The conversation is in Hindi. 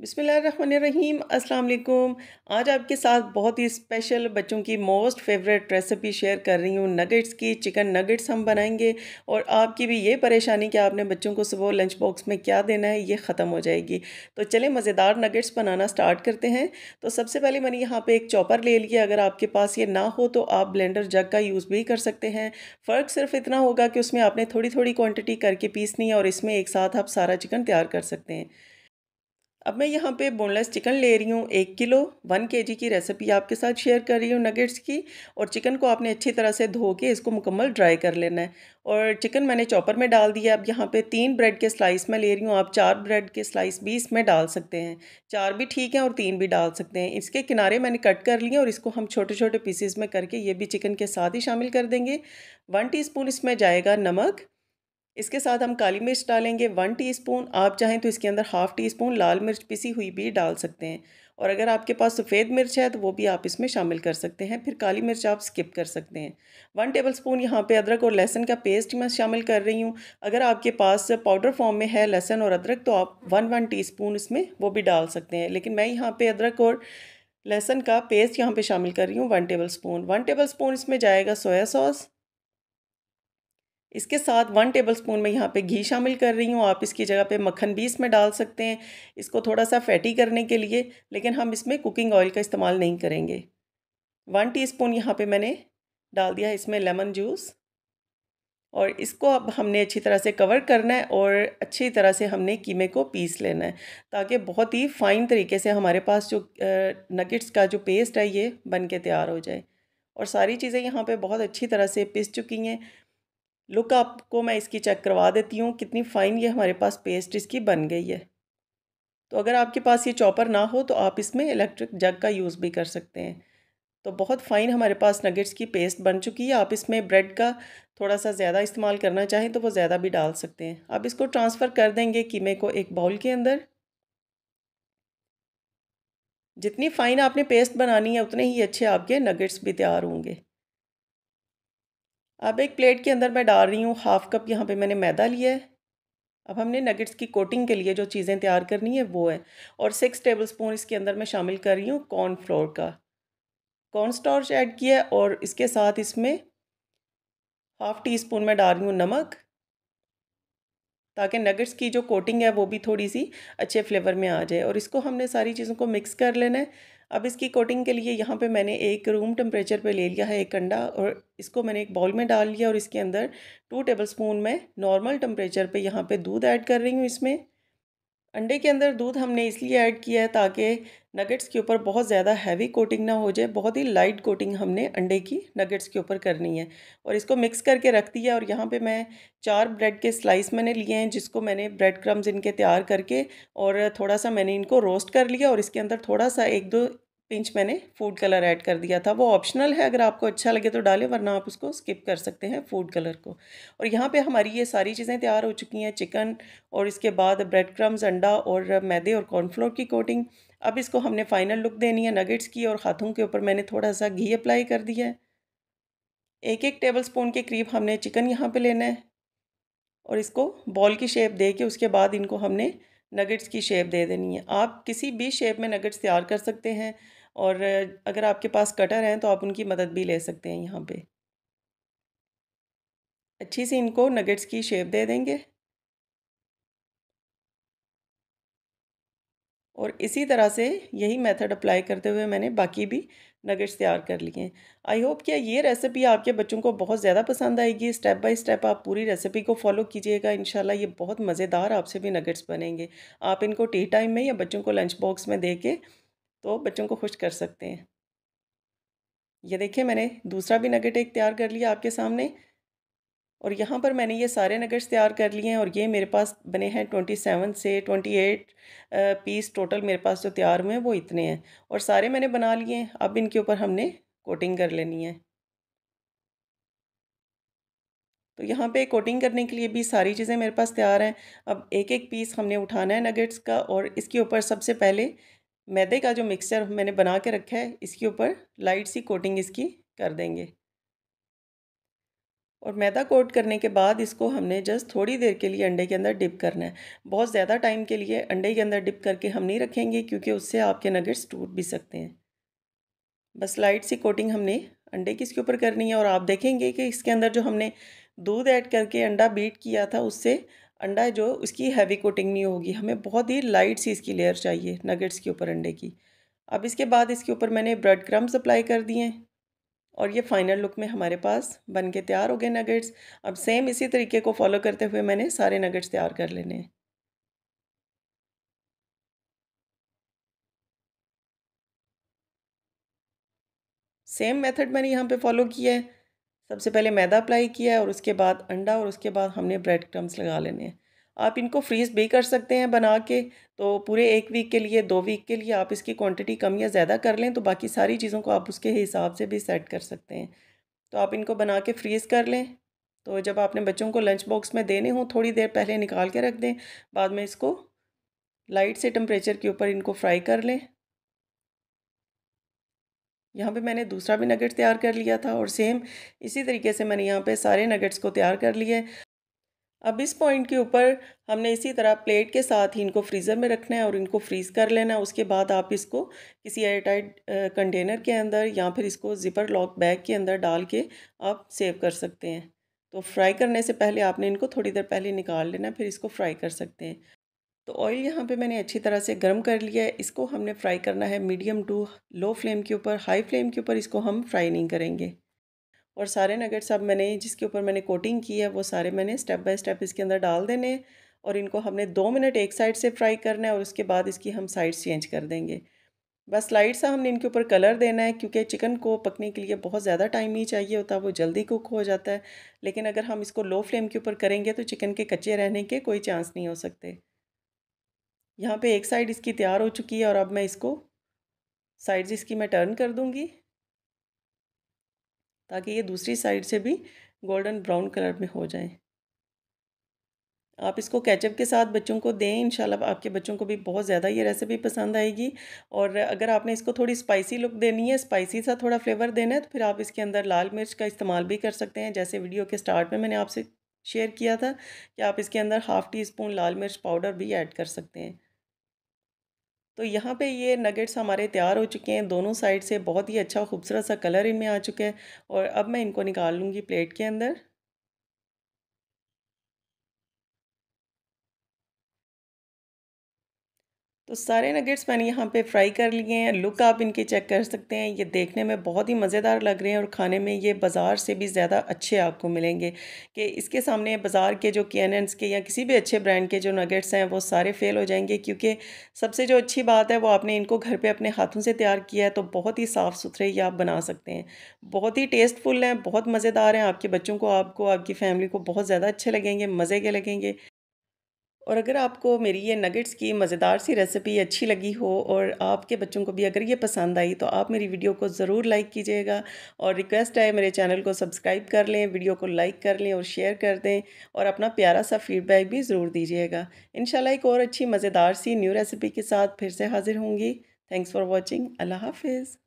बिसमीम अस्सलाम आज आपके साथ बहुत ही स्पेशल बच्चों की मोस्ट फेवरेट रेसिपी शेयर कर रही हूँ नगेट्स की चिकन नगेट्स हम बनाएंगे और आपकी भी ये परेशानी कि आपने बच्चों को सुबह लंच बॉक्स में क्या देना है ये ख़त्म हो जाएगी तो चले मज़ेदार नगेट्स बनाना स्टार्ट करते हैं तो सबसे पहले मैंने यहाँ पर एक चॉपर ले लिया अगर आपके पास ये ना हो तो आप ब्लेंडर जग का यूज़ भी कर सकते हैं फ़र्क सिर्फ इतना होगा कि उसमें आपने थोड़ी थोड़ी क्वान्टिटी करके पीसनी है और इसमें एक साथ आप सारा चिकन तैयार कर सकते हैं अब मैं यहाँ पे बोनलेस चिकन ले रही हूँ एक किलो वन के जी की रेसिपी आपके साथ शेयर कर रही हूँ नगेट्स की और चिकन को आपने अच्छी तरह से धो के इसको मुकम्मल ड्राई कर लेना है और चिकन मैंने चॉपर में डाल दिया अब यहाँ पे तीन ब्रेड के स्लाइस में ले रही हूँ आप चार ब्रेड के स्लाइस भी इसमें डाल सकते हैं चार भी ठीक हैं और तीन भी डाल सकते हैं इसके किनारे मैंने कट कर लिए और इसको हम छोटे छोटे पीसीज में करके ये भी चिकन के साथ ही शामिल कर देंगे वन टी इसमें जाएगा नमक इसके साथ हम काली मिर्च डालेंगे वन टीस्पून आप चाहें तो इसके अंदर हाफ़ टी स्पून लाल मिर्च पिसी हुई भी डाल सकते हैं और अगर आपके पास सफ़ेद मिर्च है तो वो भी आप इसमें शामिल कर सकते हैं फिर काली मिर्च आप स्किप कर सकते हैं वन टेबल स्पून यहाँ पर अदरक और लहसन का पेस्ट मैं शामिल कर रही हूँ अगर आपके पास पाउडर फॉर्म में है लहसन और अदरक तो आप वन वन टी इसमें वो भी डाल सकते हैं लेकिन मैं यहाँ पर अदरक और लहसन का पेस्ट यहाँ पे शामिल कर रही हूँ one tablespoon one tablespoon इसमें जाएगा सोया सॉस इसके साथ वन टेबल स्पून में यहाँ पे घी शामिल कर रही हूँ आप इसकी जगह पे मक्खन भी इसमें डाल सकते हैं इसको थोड़ा सा फैटी करने के लिए लेकिन हम इसमें कुकिंग ऑयल का इस्तेमाल नहीं करेंगे वन टीस्पून यहाँ पे मैंने डाल दिया इसमें लेमन जूस और इसको अब हमने अच्छी तरह से कवर करना है और अच्छी तरह से हमने कीमे को पीस लेना है ताकि बहुत ही फ़ाइन तरीके से हमारे पास जो नगेट्स का जो पेस्ट है ये बन के तैयार हो जाए और सारी चीज़ें यहाँ पे बहुत अच्छी तरह से पिस चुकी हैं लुक आपको मैं इसकी चेक करवा देती हूँ कितनी फ़ाइन ये हमारे पास पेस्ट इसकी बन गई है तो अगर आपके पास ये चॉपर ना हो तो आप इसमें इलेक्ट्रिक जग का यूज़ भी कर सकते हैं तो बहुत फ़ाइन हमारे पास नगेट्स की पेस्ट बन चुकी है आप इसमें ब्रेड का थोड़ा सा ज़्यादा इस्तेमाल करना चाहें तो वो ज़्यादा भी डाल सकते हैं आप इसको ट्रांसफ़र कर देंगे कीमे को एक बाउल के अंदर जितनी फ़ाइन आपने पेस्ट बनानी है उतने ही अच्छे आपके नगेट्स भी तैयार होंगे अब एक प्लेट के अंदर मैं डाल रही हूँ हाफ़ कप यहाँ पे मैंने मैदा लिया है अब हमने नगेट्स की कोटिंग के लिए जो चीज़ें तैयार करनी है वो है और सिक्स टेबल स्पून इसके अंदर मैं शामिल कर रही हूँ कॉर्न फ्लोर का कॉर्न स्टॉर्च ऐड किया है और इसके साथ इसमें हाफ़ टी स्पून मैं डाल रही हूँ नमक ताकि नगेट्स की जो कोटिंग है वो भी थोड़ी सी अच्छे फ्लेवर में आ जाए और इसको हमने सारी चीज़ों को मिक्स कर लेना है अब इसकी कोटिंग के लिए यहाँ पे मैंने एक रूम टेम्परेचर पे ले लिया है एक अंडा और इसको मैंने एक बाउल में डाल लिया और इसके अंदर टू टेबल स्पून मैं नॉर्मल टेम्परेचर पे यहाँ पे दूध ऐड कर रही हूँ इसमें अंडे के अंदर दूध हमने इसलिए ऐड किया है ताकि नगेट्स के ऊपर बहुत ज़्यादा हैवी कोटिंग ना हो जाए बहुत ही लाइट कोटिंग हमने अंडे की नगेट्स के ऊपर करनी है और इसको मिक्स करके रख दिया और यहाँ पे मैं चार ब्रेड के स्लाइस मैंने लिए हैं जिसको मैंने ब्रेड क्रम्स इनके तैयार करके और थोड़ा सा मैंने इनको रोस्ट कर लिया और इसके अंदर थोड़ा सा एक दो पिंच मैंने फूड कलर ऐड कर दिया था वो ऑप्शनल है अगर आपको अच्छा लगे तो डालें वरना आप उसको स्किप कर सकते हैं फूड कलर को और यहाँ पे हमारी ये सारी चीज़ें तैयार हो चुकी हैं चिकन और इसके बाद ब्रेड क्रम्स अंडा और मैदे और कॉर्नफ्लोर की कोटिंग अब इसको हमने फाइनल लुक देनी है नगेट्स की और हाथों के ऊपर मैंने थोड़ा सा घी अप्लाई कर दिया है एक एक टेबल स्पून के करीब हमने चिकन यहाँ पर लेना है और इसको बॉल की शेप दे के उसके बाद इनको हमने नगेट्स की शेप दे देनी है आप किसी भी शेप में नगेट्स तैयार कर सकते हैं और अगर आपके पास कटर हैं तो आप उनकी मदद भी ले सकते हैं यहाँ पे अच्छी सी इनको नगेट्स की शेप दे देंगे और इसी तरह से यही मेथड अप्लाई करते हुए मैंने बाकी भी नगेट्स तैयार कर लिए हैं आई होप कि ये रेसिपी आपके बच्चों को बहुत ज़्यादा पसंद आएगी स्टेप बाय स्टेप आप पूरी रेसिपी को फॉलो कीजिएगा इन ये बहुत मज़ेदार आपसे भी नगेट्स बनेंगे आप इनको टी टाइम में या बच्चों को लंच बॉक्स में दे के तो बच्चों को खुश कर सकते हैं ये देखिए मैंने दूसरा भी नगेट एक तैयार कर लिया आपके सामने और यहाँ पर मैंने ये सारे नगेट्स तैयार कर लिए हैं और ये मेरे पास बने हैं ट्वेंटी सेवन से ट्वेंटी एट पीस टोटल मेरे पास जो तैयार हुए हैं वो इतने हैं और सारे मैंने बना लिए हैं अब इनके ऊपर हमने कोटिंग कर लेनी है तो यहाँ पे कोटिंग करने के लिए भी सारी चीज़ें मेरे पास तैयार हैं अब एक एक पीस हमने उठाना है नगेट्स का और इसके ऊपर सबसे पहले मैदे का जो मिक्सचर मैंने बना के रखा है इसके ऊपर लाइट सी कोटिंग इसकी कर देंगे और मैदा कोट करने के बाद इसको हमने जस्ट थोड़ी देर के लिए अंडे के अंदर डिप करना है बहुत ज़्यादा टाइम के लिए अंडे के अंदर डिप करके हम नहीं रखेंगे क्योंकि उससे आपके नगेट्स टूट भी सकते हैं बस लाइट सी कोटिंग हमने अंडे की इसके ऊपर करनी है और आप देखेंगे कि इसके अंदर जो हमने दूध ऐड करके अंडा बीट किया था उससे अंडा जो उसकी हैवी कोटिंग नहीं होगी हमें बहुत ही लाइट सी इसकी लेयर चाहिए नगेट्स के ऊपर अंडे की अब इसके बाद इसके ऊपर मैंने ब्रेड क्रम्स अप्लाई कर दिए और ये फाइनल लुक में हमारे पास बन के तैयार हो गए नगेट्स अब सेम इसी तरीके को फॉलो करते हुए मैंने सारे नगेट्स तैयार कर लेने हैं सेम मेथड मैंने यहाँ पे फॉलो किया है सबसे पहले मैदा अप्लाई किया है और उसके बाद अंडा और उसके बाद हमने ब्रेड क्रम्स लगा लेने हैं आप इनको फ्रीज़ भी कर सकते हैं बना के तो पूरे एक वीक के लिए दो वीक के लिए आप इसकी क्वांटिटी कम या ज़्यादा कर लें तो बाकी सारी चीज़ों को आप उसके हिसाब से भी सेट कर सकते हैं तो आप इनको बना के फ्रीज़ कर लें तो जब आपने बच्चों को लंच बॉक्स में देने हों थोड़ी देर पहले निकाल के रख दें बाद में इसको लाइट से टम्परेचर के ऊपर इनको फ्राई कर लें यहाँ पे मैंने दूसरा भी नगेट्स तैयार कर लिया था और सेम इसी तरीके से मैंने यहाँ पे सारे नगेट्स को तैयार कर लिए अब इस पॉइंट के ऊपर हमने इसी तरह प्लेट के साथ ही इनको फ्रीज़र में रखना है और इनको फ्रीज़ कर लेना है उसके बाद आप इसको किसी एयरटाइट कंटेनर के अंदर या फिर इसको ज़िपर लॉक बैग के अंदर डाल के आप सेव कर सकते हैं तो फ्राई करने से पहले आपने इनको थोड़ी देर पहले निकाल लेना फिर इसको फ्राई कर सकते हैं तो ऑयल यहाँ पे मैंने अच्छी तरह से गर्म कर लिया है इसको हमने फ्राई करना है मीडियम टू लो फ्लेम के ऊपर हाई फ्लेम के ऊपर इसको हम फ्राई नहीं करेंगे और सारे नगेट्स अब मैंने जिसके ऊपर मैंने कोटिंग की है वो सारे मैंने स्टेप बाय स्टेप इसके अंदर डाल देने और इनको हमने दो मिनट एक साइड से फ्राई करना है और उसके बाद इसकी हम साइड्स चेंज कर देंगे बस लाइट सा हमने इनके ऊपर कलर देना है क्योंकि चिकन को पकने के लिए बहुत ज़्यादा टाइम नहीं चाहिए होता वो जल्दी कुक हो जाता है लेकिन अगर हम इसको लो फ्लेम के ऊपर करेंगे तो चिकन के कच्चे रहने के कोई चांस नहीं हो सकते यहाँ पे एक साइड इसकी तैयार हो चुकी है और अब मैं इसको साइड इसकी मैं टर्न कर दूँगी ताकि ये दूसरी साइड से भी गोल्डन ब्राउन कलर में हो जाए आप इसको कैचअप के साथ बच्चों को दें इन आपके बच्चों को भी बहुत ज़्यादा ये रेसिपी पसंद आएगी और अगर आपने इसको थोड़ी स्पाइसी लुक देनी है स्पाइसी सा थोड़ा फ्लेवर देना है तो फिर आप इसके अंदर लाल मिर्च का इस्तेमाल भी कर सकते हैं जैसे वीडियो के स्टार्ट में मैंने आपसे शेयर किया था कि आप इसके अंदर हाफ़ टी स्पून लाल मिर्च पाउडर भी ऐड कर सकते हैं तो यहाँ पे ये नगेट्स हमारे तैयार हो चुके हैं दोनों साइड से बहुत ही अच्छा खूबसूरत सा कलर इनमें आ चुका है और अब मैं इनको निकाल लूँगी प्लेट के अंदर तो सारे नगेट्स मैंने यहाँ पे फ्राई कर लिए हैं लुक आप इनके चेक कर सकते हैं ये देखने में बहुत ही मज़ेदार लग रहे हैं और खाने में ये बाज़ार से भी ज़्यादा अच्छे आपको मिलेंगे कि इसके सामने बाज़ार के जो के के या किसी भी अच्छे ब्रांड के जो नगेट्स हैं वो सारे फेल हो जाएंगे क्योंकि सबसे जो अच्छी बात है वो आपने इनको घर पर अपने हाथों से तैयार किया है तो बहुत ही साफ़ सुथरे ये आप बना सकते हैं बहुत ही टेस्टफुल हैं बहुत मज़ेदार हैं आपके बच्चों को आपको आपकी फ़ैमिली को बहुत ज़्यादा अच्छे लगेंगे मज़े के लगेंगे और अगर आपको मेरी ये नगेट्स की मज़ेदार सी रेसिपी अच्छी लगी हो और आपके बच्चों को भी अगर ये पसंद आई तो आप मेरी वीडियो को ज़रूर लाइक कीजिएगा और रिक्वेस्ट है मेरे चैनल को सब्सक्राइब कर लें वीडियो को लाइक कर लें और शेयर कर दें और अपना प्यारा सा फीडबैक भी ज़रूर दीजिएगा इन एक और अच्छी मज़ेदार सी न्यू रेसिपी के साथ फिर से हाज़िर होंगी थैंक्स फॉर वॉचिंग अल्लाह हाफिज़